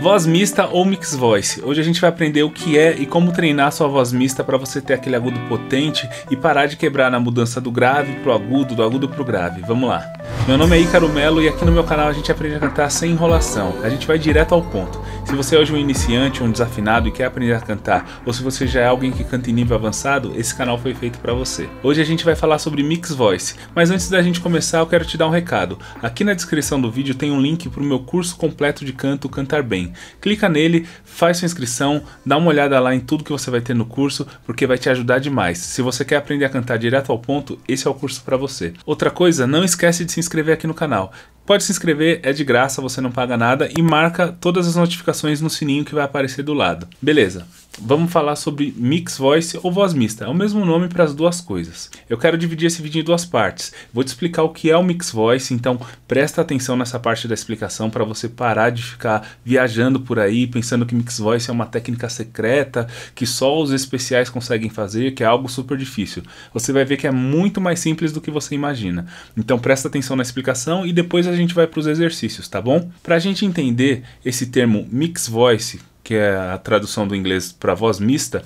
Voz mista ou mix voice. Hoje a gente vai aprender o que é e como treinar sua voz mista para você ter aquele agudo potente e parar de quebrar na mudança do grave pro agudo, do agudo pro grave. Vamos lá. Meu nome é Ícaro Melo e aqui no meu canal a gente aprende a cantar sem enrolação. A gente vai direto ao ponto. Se você é hoje um iniciante, um desafinado e quer aprender a cantar, ou se você já é alguém que canta em nível avançado, esse canal foi feito para você. Hoje a gente vai falar sobre mix voice, mas antes da gente começar, eu quero te dar um recado. Aqui na descrição do vídeo tem um link pro meu curso completo de canto Cantar Bem bem. Clica nele, faz sua inscrição, dá uma olhada lá em tudo que você vai ter no curso, porque vai te ajudar demais. Se você quer aprender a cantar direto ao ponto, esse é o curso para você. Outra coisa, não esquece de se inscrever aqui no canal. Pode se inscrever, é de graça, você não paga nada e marca todas as notificações no sininho que vai aparecer do lado. Beleza vamos falar sobre mix voice ou voz mista. É o mesmo nome para as duas coisas. Eu quero dividir esse vídeo em duas partes. Vou te explicar o que é o mix voice, então presta atenção nessa parte da explicação para você parar de ficar viajando por aí pensando que mix voice é uma técnica secreta que só os especiais conseguem fazer, que é algo super difícil. Você vai ver que é muito mais simples do que você imagina. Então presta atenção na explicação e depois a gente vai para os exercícios, tá bom? Para a gente entender esse termo mix voice que é a tradução do inglês para voz mista,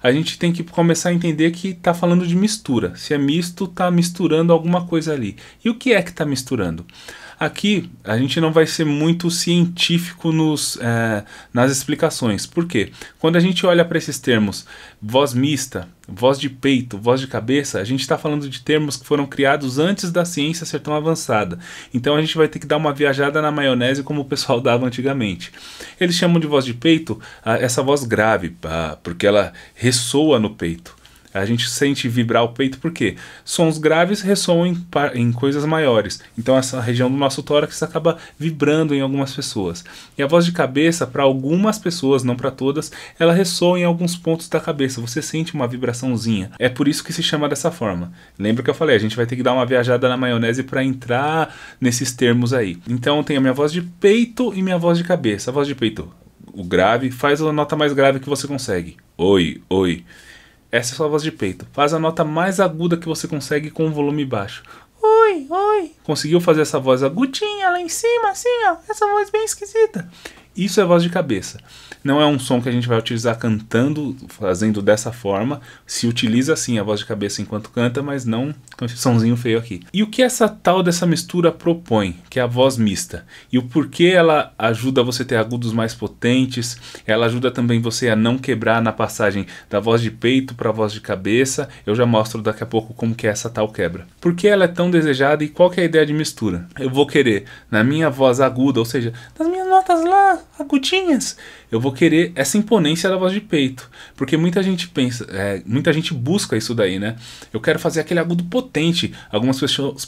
a gente tem que começar a entender que está falando de mistura. Se é misto, está misturando alguma coisa ali. E o que é que está misturando? Aqui a gente não vai ser muito científico nos, é, nas explicações. Por quê? Quando a gente olha para esses termos voz mista, voz de peito, voz de cabeça, a gente está falando de termos que foram criados antes da ciência ser tão avançada. Então a gente vai ter que dar uma viajada na maionese como o pessoal dava antigamente. Eles chamam de voz de peito ah, essa voz grave, porque ela ressoa no peito. A gente sente vibrar o peito porque sons graves ressoam em, em, coisas maiores. Então essa região do nosso tórax acaba vibrando em algumas pessoas. E a voz de cabeça, para algumas pessoas, não para todas, ela ressoa em alguns pontos da cabeça. Você sente uma vibraçãozinha. É por isso que se chama dessa forma. Lembra que eu falei, a gente vai ter que dar uma viajada na maionese para entrar nesses termos aí. Então tem a minha voz de peito e minha voz de cabeça. A voz de peito, o grave, faz a nota mais grave que você consegue. Oi, oi. Essa é sua voz de peito. Faz a nota mais aguda que você consegue com o volume baixo. Oi, oi. Conseguiu fazer essa voz agudinha lá em cima, assim, ó. Essa voz bem esquisita. Isso é voz de cabeça. Não é um som que a gente vai utilizar cantando, fazendo dessa forma. Se utiliza sim a voz de cabeça enquanto canta, mas não com esse somzinho feio aqui. E o que essa tal dessa mistura propõe, que é a voz mista? E o porquê ela ajuda você a ter agudos mais potentes, ela ajuda também você a não quebrar na passagem da voz de peito para a voz de cabeça. Eu já mostro daqui a pouco como que é essa tal quebra. Por que ela é tão desejada e qual que é a ideia de mistura? Eu vou querer na minha voz aguda, ou seja, nas minhas notas lá agudinhas, eu vou querer essa imponência da voz de peito. Porque muita gente pensa, é, muita gente busca isso daí, né? Eu quero fazer aquele agudo potente. Algumas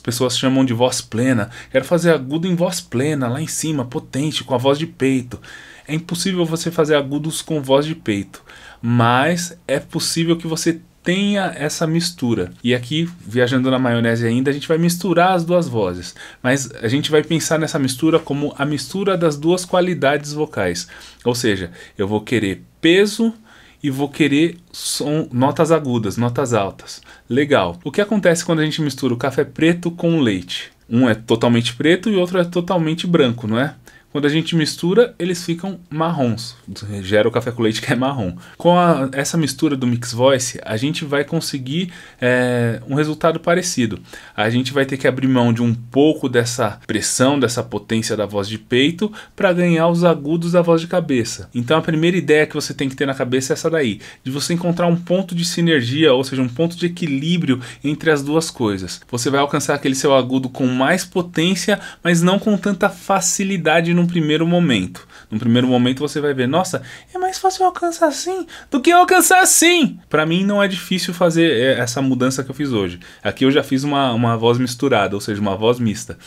pessoas chamam de voz plena. Quero fazer agudo em voz plena, lá em cima, potente, com a voz de peito. É impossível você fazer agudos com voz de peito, mas é possível que você tenha essa mistura. E aqui, viajando na maionese ainda, a gente vai misturar as duas vozes, mas a gente vai pensar nessa mistura como a mistura das duas qualidades vocais. Ou seja, eu vou querer peso e vou querer som, notas agudas, notas altas. Legal. O que acontece quando a gente mistura o café preto com o leite? Um é totalmente preto e o outro é totalmente branco, não é? Quando a gente mistura, eles ficam marrons. Gera o café com leite que é marrom. Com a, essa mistura do Mix Voice, a gente vai conseguir é, um resultado parecido. A gente vai ter que abrir mão de um pouco dessa pressão, dessa potência da voz de peito, para ganhar os agudos da voz de cabeça. Então a primeira ideia que você tem que ter na cabeça é essa daí, de você encontrar um ponto de sinergia, ou seja, um ponto de equilíbrio entre as duas coisas. Você vai alcançar aquele seu agudo com mais potência, mas não com tanta facilidade no num primeiro momento. Num primeiro momento você vai ver, nossa, é mais fácil alcançar assim do que alcançar assim. Para mim não é difícil fazer eh, essa mudança que eu fiz hoje. Aqui eu já fiz uma, uma voz misturada, ou seja, uma voz mista.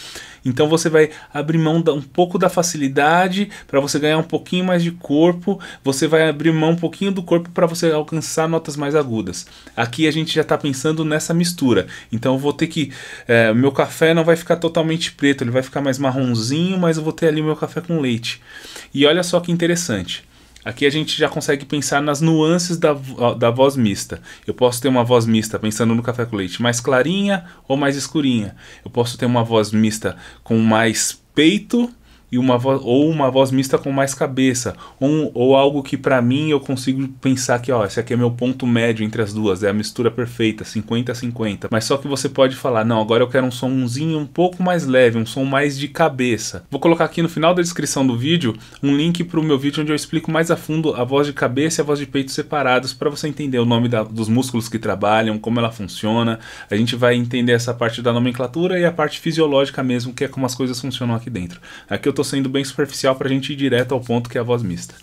Então você vai abrir mão um pouco da facilidade para você ganhar um pouquinho mais de corpo, você vai abrir mão um pouquinho do corpo para você alcançar notas mais agudas. Aqui a gente já está pensando nessa mistura. Então eu vou ter que. É, meu café não vai ficar totalmente preto, ele vai ficar mais marronzinho, mas eu vou ter ali meu café com leite. E olha só que interessante. Aqui a gente já consegue pensar nas nuances da, da voz mista. Eu posso ter uma voz mista pensando no café com leite mais clarinha ou mais escurinha. Eu posso ter uma voz mista com mais peito e uma voz, ou uma voz mista com mais cabeça, ou, ou algo que para mim eu consigo pensar que, ó, esse aqui é meu ponto médio entre as duas, é a mistura perfeita, 50 50. Mas só que você pode falar, não, agora eu quero um somzinho um pouco mais leve, um som mais de cabeça. Vou colocar aqui no final da descrição do vídeo um link para o meu vídeo onde eu explico mais a fundo a voz de cabeça e a voz de peito separados para você entender o nome da, dos músculos que trabalham, como ela funciona. A gente vai entender essa parte da nomenclatura e a parte fisiológica mesmo, que é como as coisas funcionam aqui dentro. Aqui eu tô sendo bem superficial para a gente ir direto ao ponto que é a voz mista.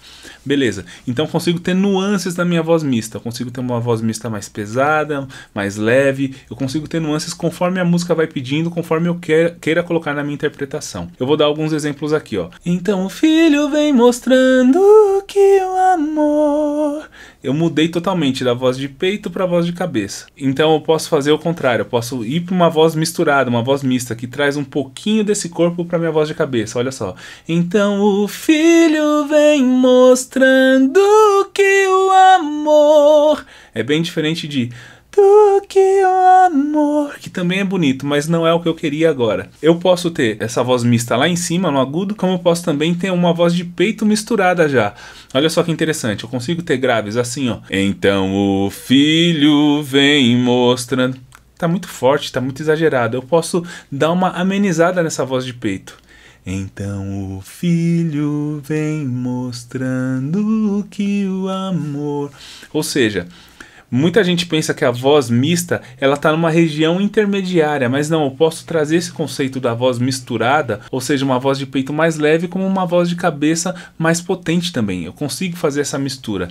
Beleza, então consigo ter nuances da minha voz mista. Eu consigo ter uma voz mista mais pesada, mais leve. Eu consigo ter nuances conforme a música vai pedindo, conforme eu queira, queira colocar na minha interpretação. Eu vou dar alguns exemplos aqui, ó. Então o filho vem mostrando que o amor eu mudei totalmente da voz de peito para voz de cabeça. Então eu posso fazer o contrário, eu posso ir para uma voz misturada, uma voz mista que traz um pouquinho desse corpo para minha voz de cabeça. Olha só. Então o filho vem mostrando que o amor é bem diferente de do que o amor. Que também é bonito, mas não é o que eu queria agora. Eu posso ter essa voz mista lá em cima, no agudo, como eu posso também ter uma voz de peito misturada já. Olha só que interessante, eu consigo ter graves assim, ó. Então o filho vem mostrando. Tá muito forte, tá muito exagerado. Eu posso dar uma amenizada nessa voz de peito. Então o filho vem mostrando que o amor. Ou seja, Muita gente pensa que a voz mista ela está numa região intermediária, mas não, eu posso trazer esse conceito da voz misturada, ou seja, uma voz de peito mais leve como uma voz de cabeça mais potente também. Eu consigo fazer essa mistura.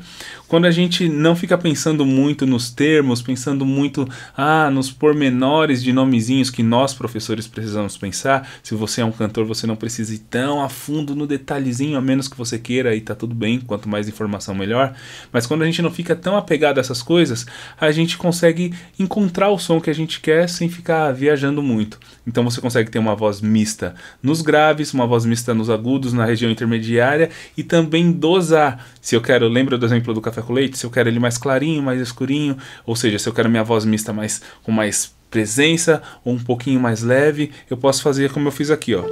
Quando a gente não fica pensando muito nos termos, pensando muito ah, nos pormenores de nomezinhos que nós professores precisamos pensar, se você é um cantor, você não precisa ir tão a fundo no detalhezinho, a menos que você queira e tá tudo bem, quanto mais informação melhor. Mas quando a gente não fica tão apegado a essas coisas, coisas, a gente consegue encontrar o som que a gente quer sem ficar viajando muito. Então você consegue ter uma voz mista nos graves, uma voz mista nos agudos, na região intermediária e também dosar. Se eu quero, lembra do exemplo do café com leite? Se eu quero ele mais clarinho, mais escurinho, ou seja, se eu quero minha voz mista mais com mais presença ou um pouquinho mais leve, eu posso fazer como eu fiz aqui, ó.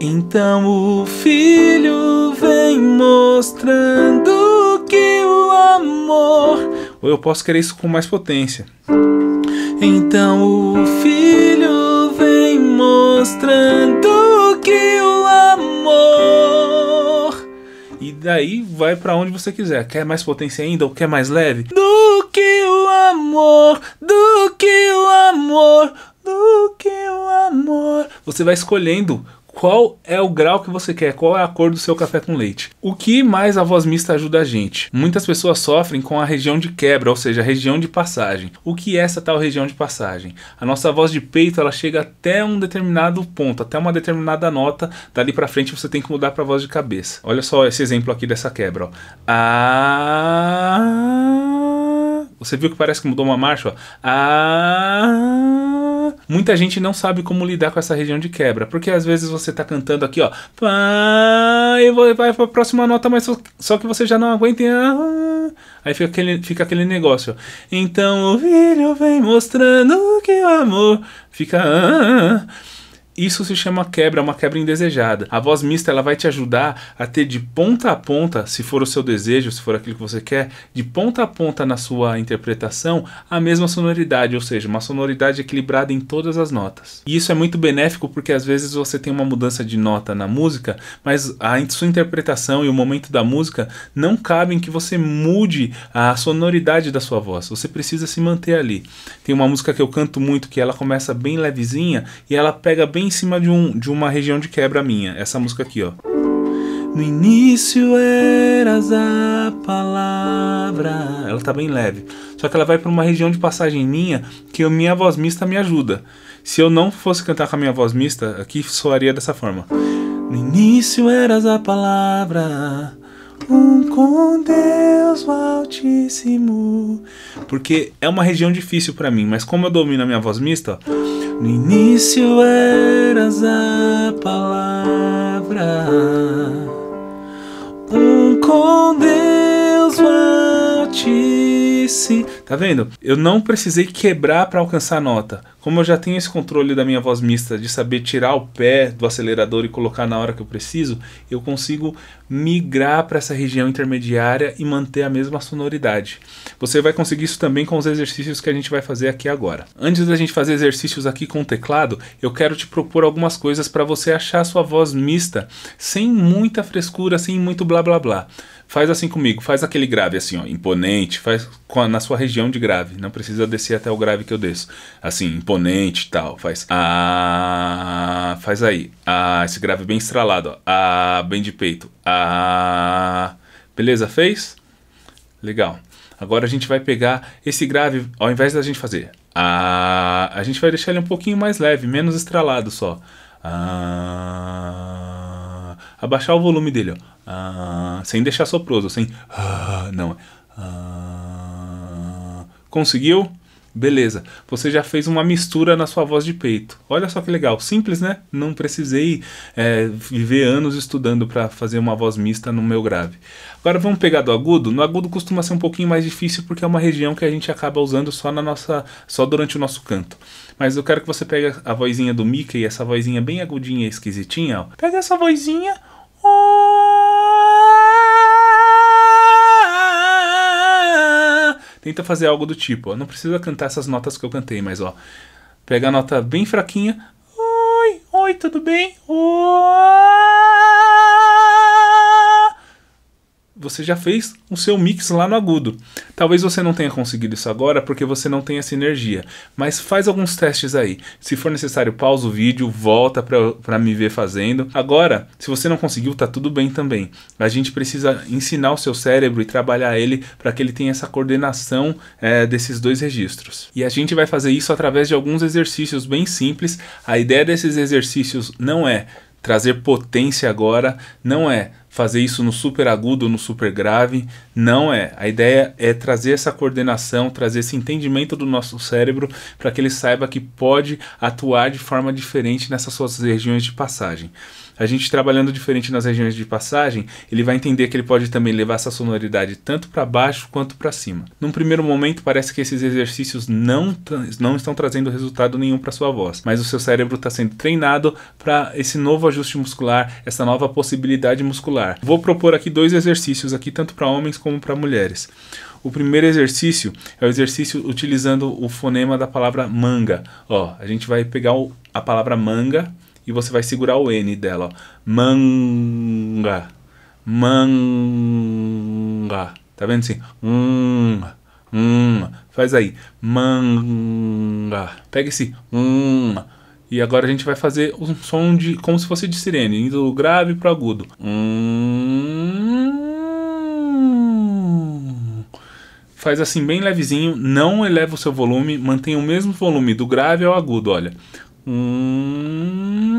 Então o filho vem mostrando ou eu posso querer isso com mais potência. Então o filho vem mostrando que o amor. E daí vai para onde você quiser. Quer mais potência ainda ou quer mais leve? Do que o amor, do que o amor, do que o amor. Você vai escolhendo qual é o grau que você quer, qual é a cor do seu café com leite. O que mais a voz mista ajuda a gente? Muitas pessoas sofrem com a região de quebra, ou seja, a região de passagem. O que é essa tal região de passagem? A nossa voz de peito, ela chega até um determinado ponto, até uma determinada nota, dali para frente você tem que mudar para voz de cabeça. Olha só esse exemplo aqui dessa quebra, ó. Ah... Você viu que parece que mudou uma marcha? Ó. Ah, muita gente não sabe como lidar com essa região de quebra, porque às vezes você está cantando aqui, ó, ah, e vai para a próxima nota, mas só, que você já não aguenta. E, ah, aí fica aquele, fica aquele negócio. Então o filho vem mostrando que o amor fica. ah, isso se chama quebra, é uma quebra indesejada. A voz mista ela vai te ajudar a ter de ponta a ponta, se for o seu desejo, se for aquilo que você quer, de ponta a ponta na sua interpretação, a mesma sonoridade, ou seja, uma sonoridade equilibrada em todas as notas. E isso é muito benéfico porque às vezes você tem uma mudança de nota na música, mas a sua interpretação e o momento da música não cabem que você mude a sonoridade da sua voz. Você precisa se manter ali. Tem uma música que eu canto muito que ela começa bem levezinha e ela pega bem bem em cima de, um, de uma região de quebra minha. Essa música aqui, ó. No início eras a palavra. Ela tá bem leve. Só que ela vai para uma região de passagem minha que a minha voz mista me ajuda. Se eu não fosse cantar com a minha voz mista, aqui soaria dessa forma. No início eras a palavra, um com Deus o Altíssimo. Porque é uma região difícil para mim, mas como eu domino a minha voz mista, ó, no início eras a palavra, um com Deus o Altíssimo Tá vendo? Eu não precisei quebrar para alcançar a nota. Como eu já tenho esse controle da minha voz mista de saber tirar o pé do acelerador e colocar na hora que eu preciso, eu consigo migrar para essa região intermediária e manter a mesma sonoridade. Você vai conseguir isso também com os exercícios que a gente vai fazer aqui agora. Antes da gente fazer exercícios aqui com o teclado, eu quero te propor algumas coisas para você achar a sua voz mista sem muita frescura, sem muito blá blá blá. Faz assim comigo, faz aquele grave assim, ó, imponente, faz a, na sua região região de grave. Não precisa descer até o grave que eu desço. Assim, imponente e tal. Faz. Ah. Faz aí. Ah. Esse grave é bem estralado, ó. Ah. Bem de peito. Ah. Beleza? Fez? Legal. Agora a gente vai pegar esse grave, ao invés da gente fazer ah, a gente vai deixar ele um pouquinho mais leve, menos estralado só. Ah, abaixar o volume dele, ó. Ah, sem deixar soproso, sem ah, não. É. Ah, Conseguiu? Beleza, você já fez uma mistura na sua voz de peito. Olha só que legal, simples, né? Não precisei é, viver anos estudando para fazer uma voz mista no meu grave. Agora vamos pegar do agudo. No agudo costuma ser um pouquinho mais difícil porque é uma região que a gente acaba usando só na nossa, só durante o nosso canto. Mas eu quero que você pegue a vozinha do Mickey, essa vozinha bem agudinha, esquisitinha. Ó. Pega essa vozinha, Tenta fazer algo do tipo, ó, não precisa cantar essas notas que eu cantei, mas ó, pega a nota bem fraquinha. Oi, oi, tudo bem? Oi! você já fez o seu mix lá no agudo. Talvez você não tenha conseguido isso agora porque você não tem essa energia, mas faz alguns testes aí. Se for necessário, pausa o vídeo, volta para me ver fazendo. Agora, se você não conseguiu, tá tudo bem também. A gente precisa ensinar o seu cérebro e trabalhar ele para que ele tenha essa coordenação é, desses dois registros. E a gente vai fazer isso através de alguns exercícios bem simples. A ideia desses exercícios não é trazer potência agora, não é fazer isso no super agudo ou no super grave. Não é. A ideia é trazer essa coordenação, trazer esse entendimento do nosso cérebro para que ele saiba que pode atuar de forma diferente nessas suas regiões de passagem a gente trabalhando diferente nas regiões de passagem, ele vai entender que ele pode também levar essa sonoridade tanto para baixo quanto para cima. Num primeiro momento, parece que esses exercícios não, não estão trazendo resultado nenhum para sua voz, mas o seu cérebro está sendo treinado para esse novo ajuste muscular, essa nova possibilidade muscular. Vou propor aqui dois exercícios aqui tanto para homens como para mulheres. O primeiro exercício é o exercício utilizando o fonema da palavra manga. Ó, a gente vai pegar o, a palavra manga e você vai segurar o N dela. Ó. Manga. Manga. Tá vendo assim? Hum. Hum. Faz aí. Manga. Pega esse hum. E agora a gente vai fazer um som de como se fosse de sirene, indo do grave para agudo. Hum. Faz assim bem levezinho, não eleva o seu volume, mantém o mesmo volume do grave ao agudo, olha. Hum.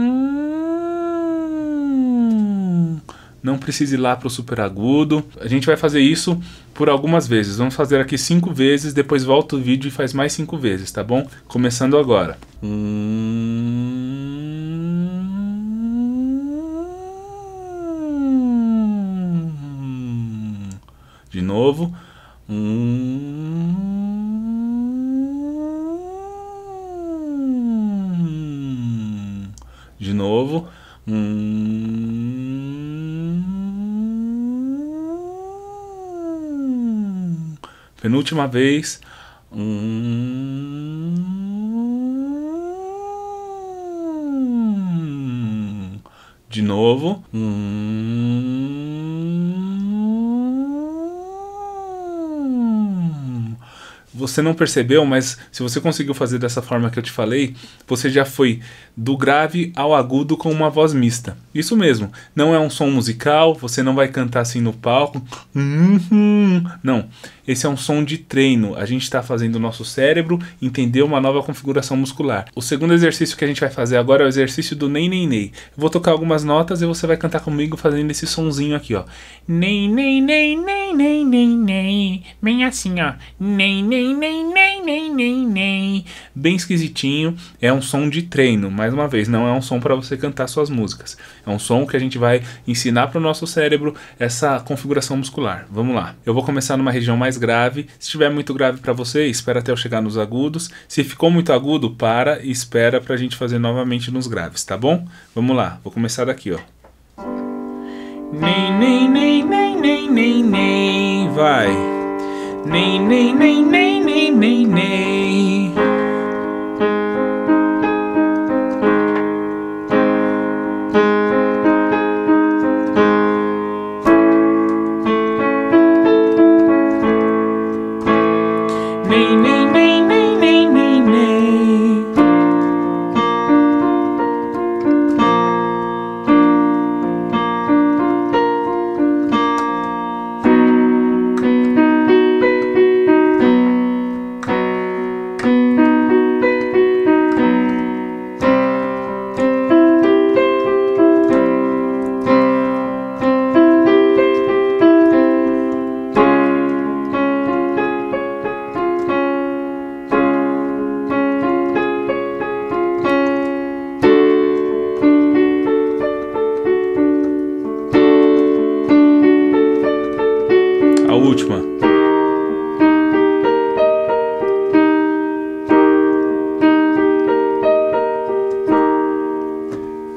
não precise ir lá para o super agudo. A gente vai fazer isso por algumas vezes. Vamos fazer aqui cinco vezes, depois volta o vídeo e faz mais cinco vezes, tá bom? Começando agora. De novo. De novo. Penúltima vez. Hum... De novo. Hum... você não percebeu, mas se você conseguiu fazer dessa forma que eu te falei, você já foi do grave ao agudo com uma voz mista. Isso mesmo, não é um som musical, você não vai cantar assim no palco. Uhum. Não, esse é um som de treino. A gente está fazendo o nosso cérebro entender uma nova configuração muscular. O segundo exercício que a gente vai fazer agora é o exercício do nem nem nem. vou tocar algumas notas e você vai cantar comigo fazendo esse sonzinho aqui, ó. Nem nem nem nem nem nem nem, bem assim, ó. Nem nem nem, nem, nem, nem, nem. Bem esquisitinho. É um som de treino, mais uma vez. Não é um som para você cantar suas músicas. É um som que a gente vai ensinar para o nosso cérebro essa configuração muscular. Vamos lá. Eu vou começar numa região mais grave. Se estiver muito grave para você, espera até eu chegar nos agudos. Se ficou muito agudo, para e espera para a gente fazer novamente nos graves, tá bom? Vamos lá. Vou começar daqui, ó. Nem, nem, nem, nem, nem, nem, nem. Vai. Nay, nay, nay, nay, nay, nay, nay. a última.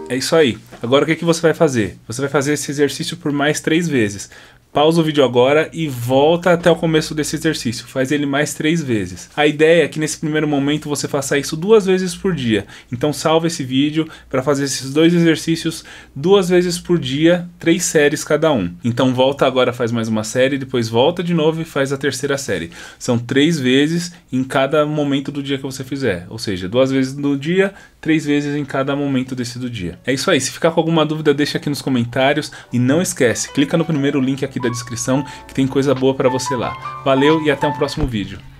É isso aí. Agora o que, que você vai fazer? Você vai fazer esse exercício por mais três vezes pausa o vídeo agora e volta até o começo desse exercício. Faz ele mais três vezes. A ideia é que nesse primeiro momento você faça isso duas vezes por dia. Então salva esse vídeo para fazer esses dois exercícios duas vezes por dia, três séries cada um. Então volta agora, faz mais uma série, depois volta de novo e faz a terceira série. São três vezes em cada momento do dia que você fizer. Ou seja, duas vezes no dia, três vezes em cada momento desse do dia. É isso aí, se ficar com alguma dúvida, deixa aqui nos comentários e não esquece, clica no primeiro link aqui da descrição que tem coisa boa para você lá. Valeu e até o próximo vídeo.